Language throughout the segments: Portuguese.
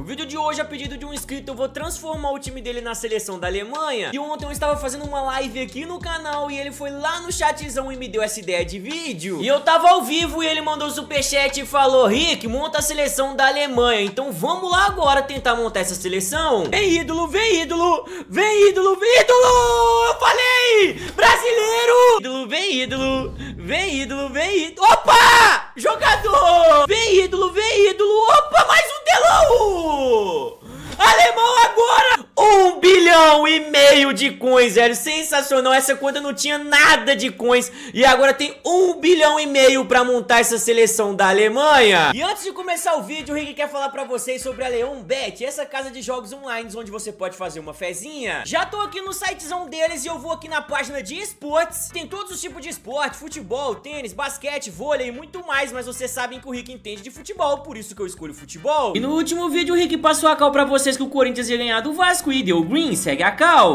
No vídeo de hoje, a pedido de um inscrito, eu vou transformar o time dele na seleção da Alemanha E ontem eu estava fazendo uma live aqui no canal e ele foi lá no chatzão e me deu essa ideia de vídeo E eu tava ao vivo e ele mandou superchat e falou Rick, monta a seleção da Alemanha, então vamos lá agora tentar montar essa seleção Vem ídolo, vem ídolo, vem ídolo, vem ídolo, eu falei, brasileiro Ídolo, vem ídolo, vem ídolo, vem ídolo, opa, jogador Vem ídolo, vem ídolo, opa, mais um pelo alemão agora! um bilhão! milhão e meio de coins, velho. Sensacional. Essa conta não tinha nada de coins. E agora tem um bilhão e meio pra montar essa seleção da Alemanha. E antes de começar o vídeo, o Rick quer falar pra vocês sobre a Leonbet, essa casa de jogos online onde você pode fazer uma fezinha. Já tô aqui no sitezão deles e eu vou aqui na página de esportes. Tem todos os tipos de esporte, futebol, tênis, basquete, vôlei e muito mais. Mas vocês sabem que o Rick entende de futebol, por isso que eu escolho futebol. E no último vídeo, o Rick passou a cal pra vocês que o Corinthians ia ganhar do Vasco e deu green. Segue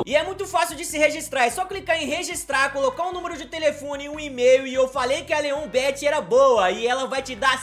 e é muito fácil de se registrar, é só clicar em registrar, colocar um número de telefone, um e-mail e eu falei que a Leon Bet era boa e ela vai te dar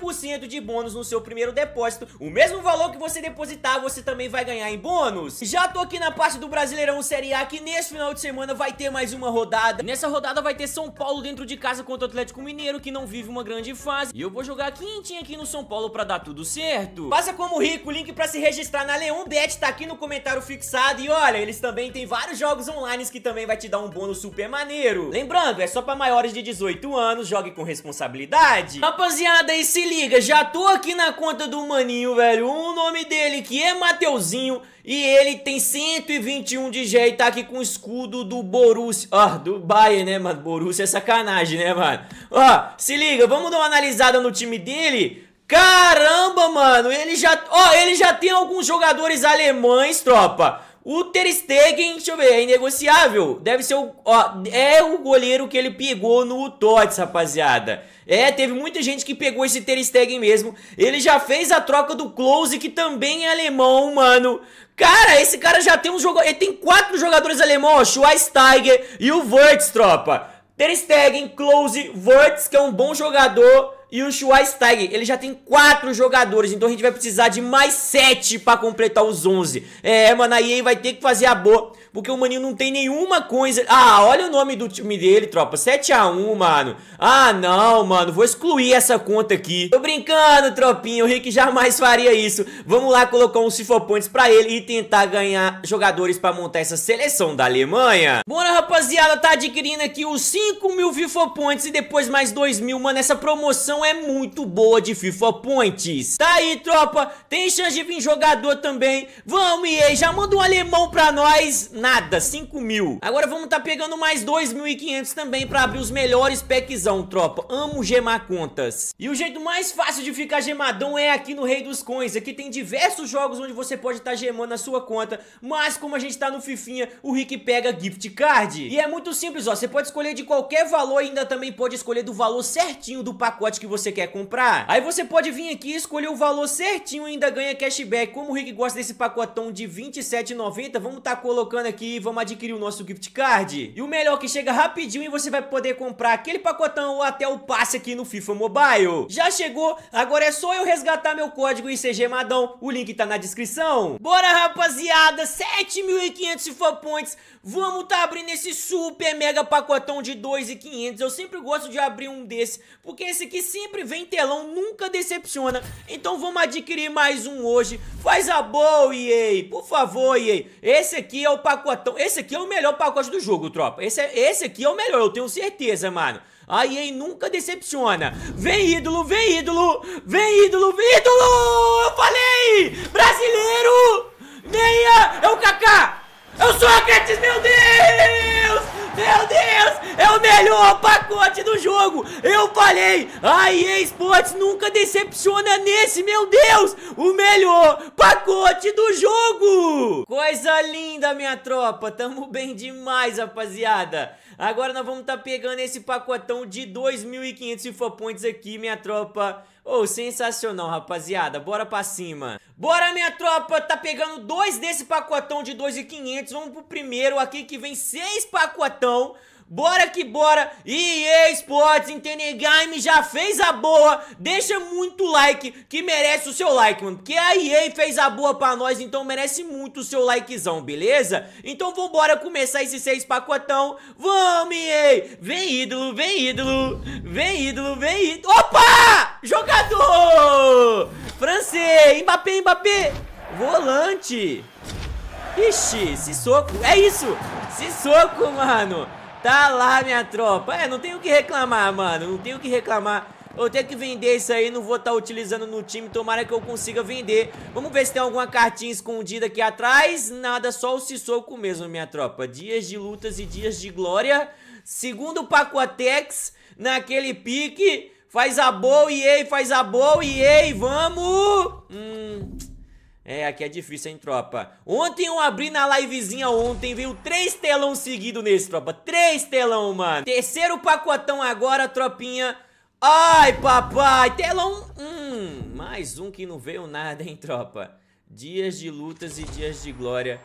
100% de bônus no seu primeiro depósito, o mesmo valor que você depositar você também vai ganhar em bônus. Já tô aqui na parte do Brasileirão Série A que nesse final de semana vai ter mais uma rodada, nessa rodada vai ter São Paulo dentro de casa contra o Atlético Mineiro que não vive uma grande fase e eu vou jogar quentinho aqui no São Paulo pra dar tudo certo. Faça como rico, o link pra se registrar na Leon Bet tá aqui no comentário fixado e ó, olha, eles também têm vários jogos online que também vai te dar um bônus super maneiro. Lembrando, é só pra maiores de 18 anos, jogue com responsabilidade. Rapaziada, aí se liga, já tô aqui na conta do maninho, velho. O nome dele que é Mateuzinho e ele tem 121 de G e tá aqui com o escudo do Borussia. Ó, ah, do Bayern, né, mano? Borussia é sacanagem, né, mano? Ó, ah, se liga, vamos dar uma analisada no time dele. Caramba, mano, ele já, ó, oh, ele já tem alguns jogadores alemães, tropa. O Ter Stegen, deixa eu ver, é inegociável. Deve ser o. Ó, é o goleiro que ele pegou no Tots, rapaziada. É, teve muita gente que pegou esse Ter Stegen mesmo. Ele já fez a troca do Close, que também é alemão, mano. Cara, esse cara já tem um jogo. Ele tem quatro jogadores alemão, ó. Schweinsteiger e o Wirtz, tropa. Ter Stegen, Close, Wirtz, que é um bom jogador. E o Schweinsteiger, ele já tem quatro jogadores, então a gente vai precisar de mais sete para completar os 11. É, mano, a vai ter que fazer a boa porque o Maninho não tem nenhuma coisa. Ah, olha o nome do time dele, tropa. 7x1, mano. Ah, não, mano. Vou excluir essa conta aqui. Tô brincando, tropinha. O Rick jamais faria isso. Vamos lá colocar uns FIFA Points pra ele e tentar ganhar jogadores pra montar essa seleção da Alemanha. Bora, rapaziada. Tá adquirindo aqui os 5 mil FIFA Points e depois mais 2 mil, mano. Essa promoção é muito boa de FIFA Points. Tá aí, tropa. Tem chance de vir jogador também. Vamos, EA. Já manda um alemão pra nós nada, 5 mil. Agora vamos tá pegando mais 2.500 também pra abrir os melhores packzão, tropa. Amo gemar contas. E o jeito mais fácil de ficar gemadão é aqui no Rei dos Coins. Aqui tem diversos jogos onde você pode estar tá gemando a sua conta, mas como a gente tá no Fifinha, o Rick pega gift card. E é muito simples, ó, você pode escolher de qualquer valor e ainda também pode escolher do valor certinho do pacote que você quer comprar. Aí você pode vir aqui e escolher o valor certinho e ainda ganha cashback. Como o Rick gosta desse pacotão de R$27,90, vamos tá colocando aqui aqui, vamos adquirir o nosso gift card. E o melhor que chega rapidinho e você vai poder comprar aquele pacotão ou até o passe aqui no FIFA Mobile. Já chegou, agora é só eu resgatar meu código e ser Madão, o link tá na descrição. Bora rapaziada, 7.500 FIFA Points, vamos tá abrindo esse super mega pacotão de 2.500. Eu sempre gosto de abrir um desse, porque esse aqui sempre vem telão, nunca decepciona. Então vamos adquirir mais um hoje. Faz a boa, EA, por favor, EA. Esse aqui é o pacotão pacotão. Esse aqui é o melhor pacote do jogo, tropa. Esse, é, esse aqui é o melhor, eu tenho certeza, mano. A EA nunca decepciona. Vem ídolo, vem ídolo, vem ídolo, vem ídolo! Eu falei! Brasileiro! Meia! É o Kaká! Eu sou a Gretz, meu Deus! Meu Deus! É o melhor pacote do jogo! Eu falei! A EA Sports nunca decepciona nesse, meu Deus! O melhor pacote do jogo! Coisa linda, minha tropa! Tamo bem demais, rapaziada! Agora nós vamos estar tá pegando esse pacotão de 2.500 FIFA Points aqui, minha tropa. Oh, sensacional, rapaziada. Bora pra cima. Bora, minha tropa. Tá pegando dois desse pacotão de 2.500. Vamos pro primeiro aqui que vem seis pacotão. Bora que bora! EA Sports Internet Game já fez a boa. Deixa muito like que merece o seu like, mano. Porque a EA fez a boa pra nós, então merece muito o seu likezão, beleza? Então vambora começar esse seis pacotão. Vamos, EA! Vem ídolo, vem ídolo, vem ídolo, vem ídolo. Opa! Jogador! Francês! Mbappé, Mbappé! Volante! Ixi, se soco. é isso! se soco, mano! Tá lá, minha tropa. É, não tenho o que reclamar, mano. Não tenho o que reclamar. Eu tenho que vender isso aí, não vou estar tá utilizando no time, tomara que eu consiga vender. Vamos ver se tem alguma cartinha escondida aqui atrás. Nada, só o Sissoko mesmo, minha tropa. Dias de lutas e dias de glória. Segundo o Pacoatex, naquele pique. Faz a boa, e faz a boa, e vamos! Hum, é, aqui é difícil, hein, tropa. Ontem eu abri na livezinha ontem, veio três telão seguido nesse, tropa. Três telão, mano. Terceiro pacotão agora, tropinha. Ai, papai, telão... Hum, mais um que não veio nada, hein, tropa. Dias de lutas e dias de glória.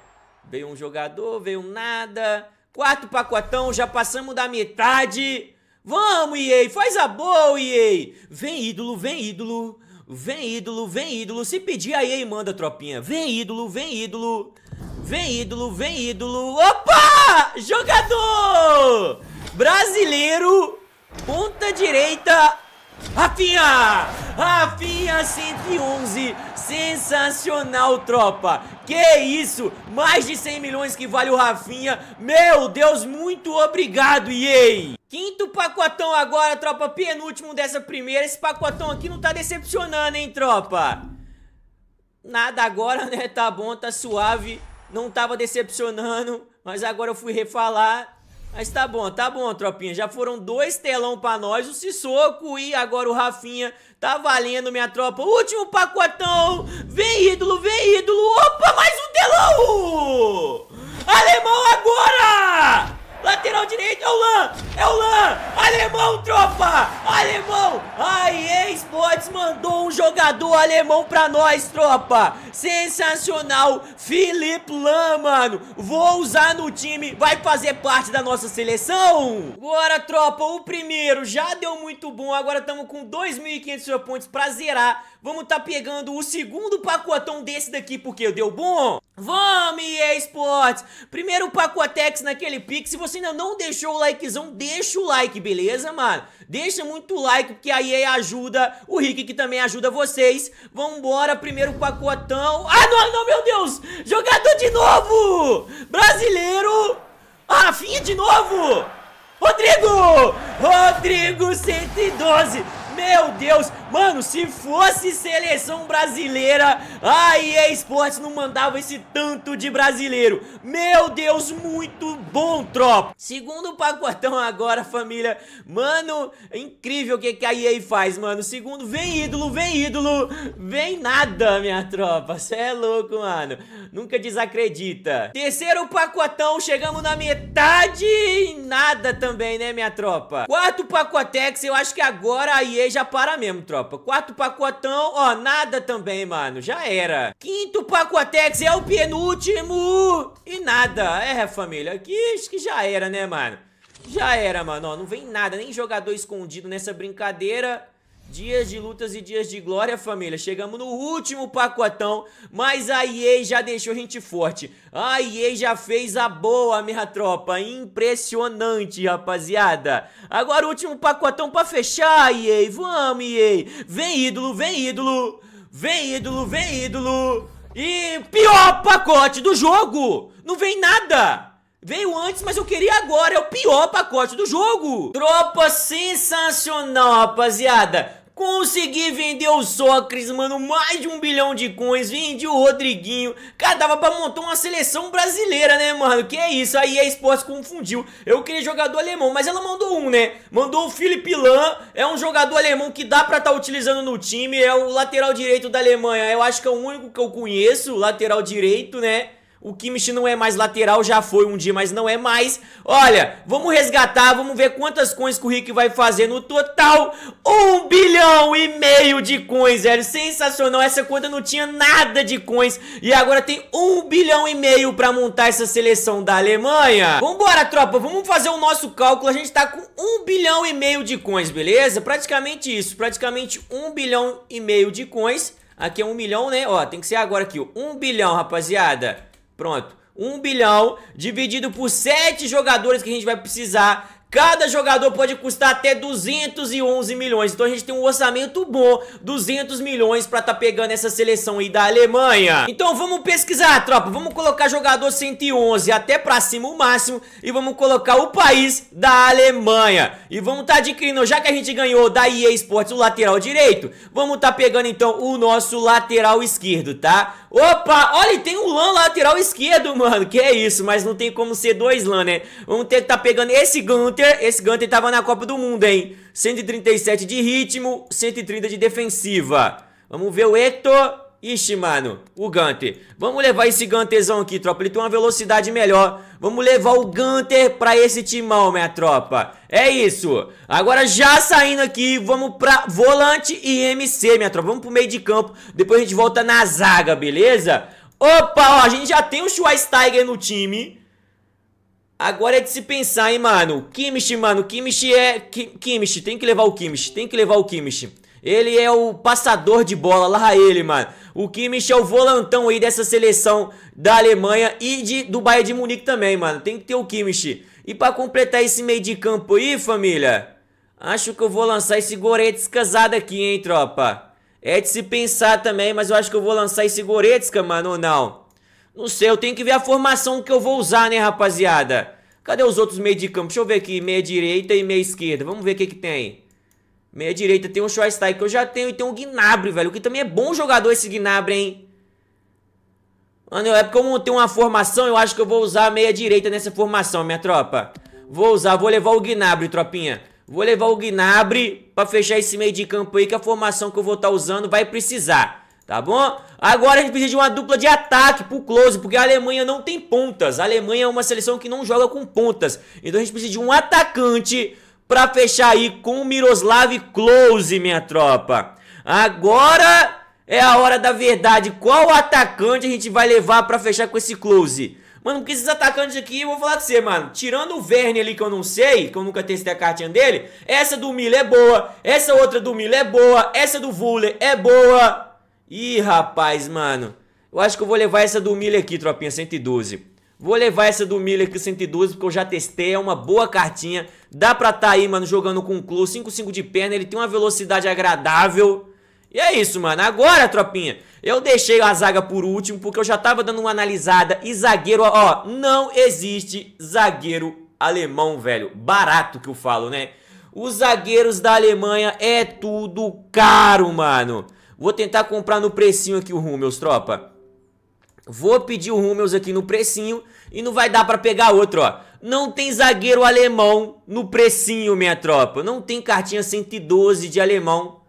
Veio um jogador, veio nada. Quarto pacotão, já passamos da metade. Vamos, EA, faz a boa, EA. Vem, ídolo, vem, ídolo. Vem ídolo, vem ídolo. Se pedir aí, aí manda, tropinha. Vem ídolo, vem ídolo. Vem ídolo, vem ídolo. Opa! Jogador! Brasileiro. Ponta direita. Rafinha! Rafinha 111. Sensacional, tropa. Que isso? Mais de 100 milhões que vale o Rafinha. Meu Deus, muito obrigado, EA! Quinto pacotão agora, tropa, penúltimo dessa primeira. Esse pacotão aqui não tá decepcionando, hein, tropa? Nada agora, né? Tá bom, tá suave. Não tava decepcionando, mas agora eu fui refalar. Mas tá bom, tá bom, tropinha. Já foram dois telão pra nós, o Sissoko e agora o Rafinha. Tá valendo, minha tropa. Último pacotão. Vem, ídolo, vem, ídolo. Opa, mais um telão! Alemão agora! Lateral direito, é o Lan! É o Lan! Alemão, tropa! Alemão! Ai, ex-boa! mandou um jogador alemão pra nós, tropa. Sensacional. Felipe Lam, mano. Vou usar no time. Vai fazer parte da nossa seleção. Bora, tropa. O primeiro já deu muito bom. Agora estamos com 2.500 pontos pra zerar. Vamos tá pegando o segundo pacotão desse daqui, porque deu bom. Vamos, EA Sports! Primeiro Pacotex naquele pique. Se você ainda não deixou o likezão, deixa o like, beleza, mano? Deixa muito like, porque aí ajuda o Rick, que também ajuda vocês. Vambora, primeiro pacotão. Ah, não, não, meu Deus! Jogador de novo! Brasileiro! Rafinha de novo! Rodrigo! Rodrigo 112! Meu Deus! Mano, se fosse seleção brasileira, a EA Sports não mandava esse tanto de brasileiro. Meu Deus, muito bom, tropa. Segundo pacotão agora, família. Mano, é incrível o que, que a EA faz, mano. Segundo, vem ídolo, vem ídolo. Vem nada, minha tropa. Cê é louco, mano. Nunca desacredita. Terceiro pacotão, chegamos na metade e nada também, né, minha tropa? Quarto pacotex, eu acho que agora a EA já para mesmo, tropa tropa. Quarto pacotão, ó, nada também, mano. Já era. Quinto pacotex é o penúltimo. E nada. É, família. Aqui acho que já era, né, mano? Já era, mano. Ó, não vem nada. Nem jogador escondido nessa brincadeira. Dias de lutas e dias de glória, família. Chegamos no último pacotão, mas a EA já deixou a gente forte. A EA já fez a boa, minha tropa. Impressionante, rapaziada. Agora o último pacotão pra fechar, EA. Vamos, EA. Vem, ídolo, vem, ídolo. Vem, ídolo, vem, ídolo. E pior pacote do jogo. Não vem nada. Veio antes, mas eu queria agora. É o pior pacote do jogo. Tropa sensacional, rapaziada. Consegui vender o Sócrates, mano, mais de um bilhão de coins, vendi o Rodriguinho. Cara, dava pra montar uma seleção brasileira, né, mano? Que é isso, aí a esporte confundiu. Eu queria jogador alemão, mas ela mandou um, né? Mandou o Felipe Lan, é um jogador alemão que dá pra estar tá utilizando no time, é o lateral direito da Alemanha. Eu acho que é o único que eu conheço, lateral direito, né? O Kimmich não é mais lateral, já foi um dia, mas não é mais. Olha, vamos resgatar, vamos ver quantas coins que o Rick vai fazer no total. Um bilhão e meio de coins, velho. Sensacional, essa conta não tinha nada de coins. E agora tem um bilhão e meio pra montar essa seleção da Alemanha. Vambora, tropa, vamos fazer o nosso cálculo. A gente tá com um bilhão e meio de coins, beleza? Praticamente isso, praticamente um bilhão e meio de coins. Aqui é um milhão, né? Ó, tem que ser agora aqui, ó. Um bilhão, rapaziada. Pronto. 1 bilhão dividido por 7 jogadores que a gente vai precisar Cada jogador pode custar até 211 milhões. Então a gente tem um orçamento bom, 200 milhões para tá pegando essa seleção aí da Alemanha. Então vamos pesquisar, tropa. Vamos colocar jogador 111 até para cima o máximo e vamos colocar o país da Alemanha. E vamos tá adquirindo, já que a gente ganhou da EA Sports o lateral direito, vamos tá pegando então o nosso lateral esquerdo, tá? Opa, olha, tem um LAN lateral esquerdo, mano. Que é isso, mas não tem como ser dois LAN, né? Vamos ter que tá pegando esse Gunter. Esse Gunter tava na Copa do Mundo, hein? 137 de ritmo, 130 de defensiva. Vamos ver o Hector. Ixi, mano, o Gunter. Vamos levar esse Gunterzão aqui, tropa. Ele tem uma velocidade melhor. Vamos levar o Gunter pra esse timão, minha tropa. É isso. Agora já saindo aqui, vamos pra volante e MC, minha tropa. Vamos pro meio de campo. Depois a gente volta na zaga, beleza? Opa, ó, a gente já tem o Schweinsteiger no time. Agora é de se pensar, hein, mano. Kimish, mano. Kimish é... Kimish, tem que levar o Kimish Tem que levar o Kimish ele é o passador de bola, lá ele, mano. O Kimmich é o volantão aí dessa seleção da Alemanha e de, do Bayern de Munique também, mano. Tem que ter o Kimmich. E para completar esse meio de campo aí, família, acho que eu vou lançar esse Goretzka casado aqui, hein, tropa. É de se pensar também, mas eu acho que eu vou lançar esse Goretzka, mano, ou não. Não sei, eu tenho que ver a formação que eu vou usar, né, rapaziada. Cadê os outros meio de campo? Deixa eu ver aqui, meia direita e meia esquerda. Vamos ver o que que tem. Meia direita tem um Schweinsteiger que eu já tenho e tem um Gnabry, velho. Que também é bom jogador esse Gnabry, hein? Mano, é porque eu montei uma formação, eu acho que eu vou usar a meia direita nessa formação, minha tropa. Vou usar, vou levar o Gnabry, tropinha. Vou levar o Gnabry pra fechar esse meio de campo aí, que a formação que eu vou estar tá usando vai precisar. Tá bom? Agora a gente precisa de uma dupla de ataque pro close, porque a Alemanha não tem pontas. A Alemanha é uma seleção que não joga com pontas. Então a gente precisa de um atacante para fechar aí com o Miroslav Close minha tropa. Agora é a hora da verdade. Qual atacante a gente vai levar para fechar com esse Close Mano, porque esses atacantes aqui, eu vou falar pra você, mano. Tirando o Verne ali, que eu não sei, que eu nunca testei a cartinha dele. Essa do Miller é boa. Essa outra do Miller é boa. Essa do Vuller é boa. Ih, rapaz, mano. Eu acho que eu vou levar essa do Miller aqui, tropinha 112. Vou levar essa do Miller aqui, 112, porque eu já testei, é uma boa cartinha. Dá pra tá aí, mano, jogando com o Clu, 5-5 de perna, ele tem uma velocidade agradável. E é isso, mano. Agora, tropinha, eu deixei a zaga por último, porque eu já tava dando uma analisada. E zagueiro, ó, não existe zagueiro alemão, velho. Barato que eu falo, né? Os zagueiros da Alemanha é tudo caro, mano. Vou tentar comprar no precinho aqui o Rumo meus tropa. Vou pedir o Hummels aqui no precinho e não vai dar para pegar outro, ó. Não tem zagueiro alemão no precinho, minha tropa. Não tem cartinha 112 de alemão.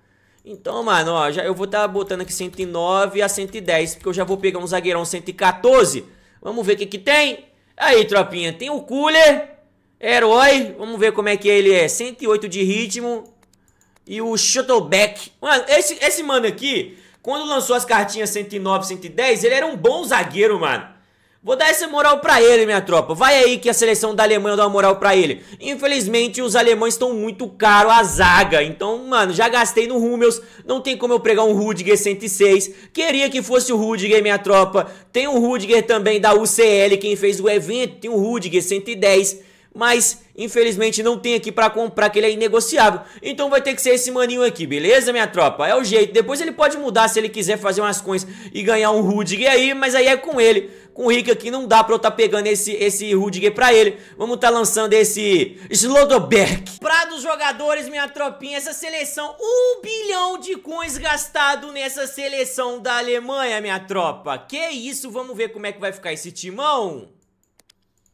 Então, mano, ó, já eu vou estar tá botando aqui 109 a 110, porque eu já vou pegar um zagueirão 114. Vamos ver o que que tem. Aí, tropinha, tem o Cooler, herói. Vamos ver como é que ele é. 108 de ritmo e o Shuttleback. Mano, esse, esse mano aqui quando lançou as cartinhas 109, 110, ele era um bom zagueiro, mano. Vou dar essa moral para ele, minha tropa. Vai aí que a seleção da Alemanha dá uma moral para ele. Infelizmente, os alemães estão muito caro a zaga. Então, mano, já gastei no Hummels. Não tem como eu pregar um Rudiger 106. Queria que fosse o Rudiger, minha tropa. Tem um Rudiger também da UCL, quem fez o evento. Tem um Rudiger 110 mas infelizmente não tem aqui para comprar, que ele é inegociável. Então vai ter que ser esse maninho aqui, beleza, minha tropa? É o jeito. Depois ele pode mudar se ele quiser fazer umas coins e ganhar um Rudiger aí, mas aí é com ele. Com o Rick aqui não dá pra eu estar tá pegando esse, esse Rudiger pra ele. Vamos tá lançando esse Slodoberg. Pra dos jogadores, minha tropinha, essa seleção, um bilhão de coins gastado nessa seleção da Alemanha, minha tropa. Que isso, vamos ver como é que vai ficar esse timão.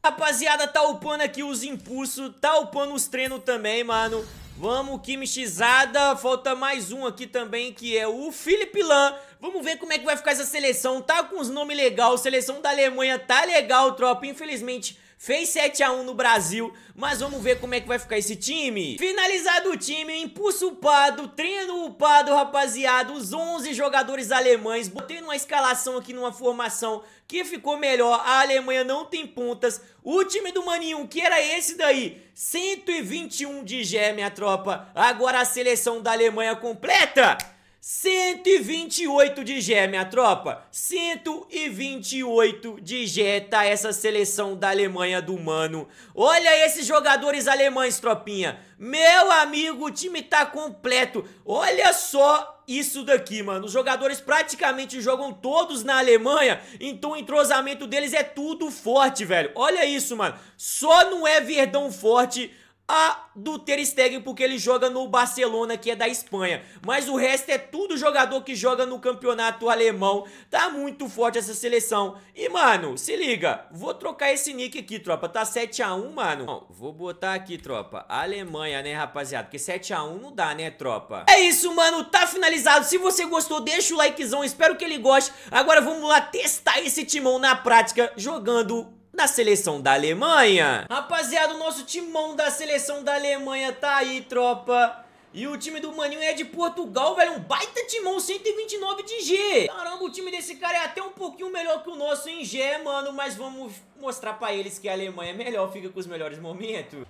Rapaziada, tá upando aqui os impulsos, tá upando os treinos também, mano. Vamos, Kimixizada. Falta mais um aqui também, que é o Felipe Lan. Vamos ver como é que vai ficar essa seleção. Tá com os nomes legais. Seleção da Alemanha tá legal, tropa. Infelizmente, Fez 7x1 no Brasil, mas vamos ver como é que vai ficar esse time. Finalizado o time, impulso upado, treino upado, rapaziada. Os 11 jogadores alemães. Botei numa escalação aqui, numa formação que ficou melhor. A Alemanha não tem pontas. O time do Maninho, que era esse daí, 121 de Gé, minha tropa. Agora a seleção da Alemanha completa. 128 de Gé, minha tropa. 128 de Gé tá essa seleção da Alemanha do mano. Olha esses jogadores alemães, tropinha. Meu amigo, o time tá completo. Olha só isso daqui, mano. Os jogadores praticamente jogam todos na Alemanha, então o entrosamento deles é tudo forte, velho. Olha isso, mano. Só não é verdão forte a do Ter Stegen, porque ele joga no Barcelona, que é da Espanha. Mas o resto é tudo jogador que joga no campeonato alemão. Tá muito forte essa seleção. E, mano, se liga. Vou trocar esse nick aqui, tropa. Tá 7x1, mano. Bom, vou botar aqui, tropa. Alemanha, né, rapaziada? Porque 7x1 não dá, né, tropa? É isso, mano. Tá finalizado. Se você gostou, deixa o likezão. Espero que ele goste. Agora vamos lá testar esse timão na prática, jogando da seleção da Alemanha. Rapaziada, o nosso timão da seleção da Alemanha tá aí, tropa. E o time do Maninho é de Portugal, velho, um baita timão, 129 de G. Caramba, o time desse cara é até um pouquinho melhor que o nosso em G, mano, mas vamos mostrar pra eles que a Alemanha é melhor, fica com os melhores momentos.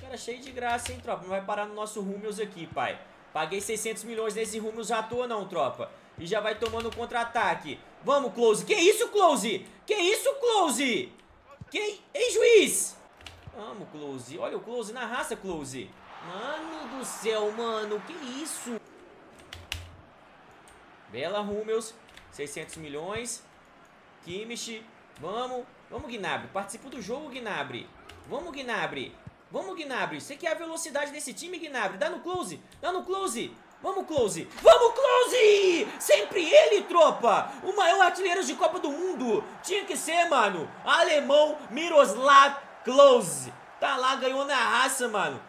Cara, cheio de graça, hein, tropa, não vai parar no nosso Hummels aqui, pai. Paguei 600 milhões nesse Hummels à toa não, tropa. E já vai tomando contra-ataque. Vamos, Close. Que isso, Close? Que isso, Close? Que... Ei, juiz! Vamos, Close. Olha o Close na raça, Close. Mano do céu, mano. Que isso? Bela Hummels. 600 milhões. Kimish, Vamos. Vamos, Gnabry. Participa do jogo, Gnabry. Vamos, Gnabry. Vamos, Gnabry. Você quer a velocidade desse time, Gnabry. Dá no close. Dá no close. Vamos, Close! Vamos, Close! Sempre ele, tropa! O maior artilheiro de Copa do Mundo! Tinha que ser, mano! Alemão Miroslav Close! Tá lá, ganhou na raça, mano!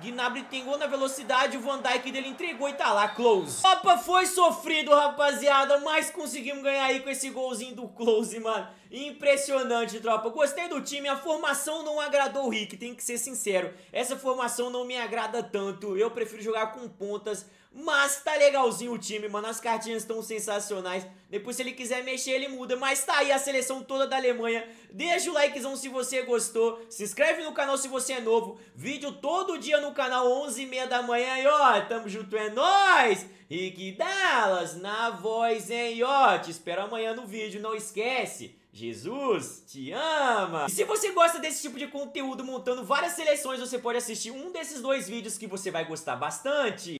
Gnabry gol na velocidade, o Van Dijk dele entregou e tá lá, Close. Copa foi sofrido, rapaziada, mas conseguimos ganhar aí com esse golzinho do Close, mano. Impressionante, tropa. Gostei do time. A formação não agradou o Rick, tem que ser sincero. Essa formação não me agrada tanto. Eu prefiro jogar com pontas. Mas tá legalzinho o time, mano. As cartinhas estão sensacionais. Depois, se ele quiser mexer, ele muda. Mas tá aí a seleção toda da Alemanha. Deixa o likezão se você gostou. Se inscreve no canal se você é novo. Vídeo todo dia no canal, 11h30 da manhã. E ó, tamo junto, é nóis! Rick Dallas, na voz, hein? E ó, te espero amanhã no vídeo. Não esquece Jesus te ama! E se você gosta desse tipo de conteúdo montando várias seleções, você pode assistir um desses dois vídeos que você vai gostar bastante.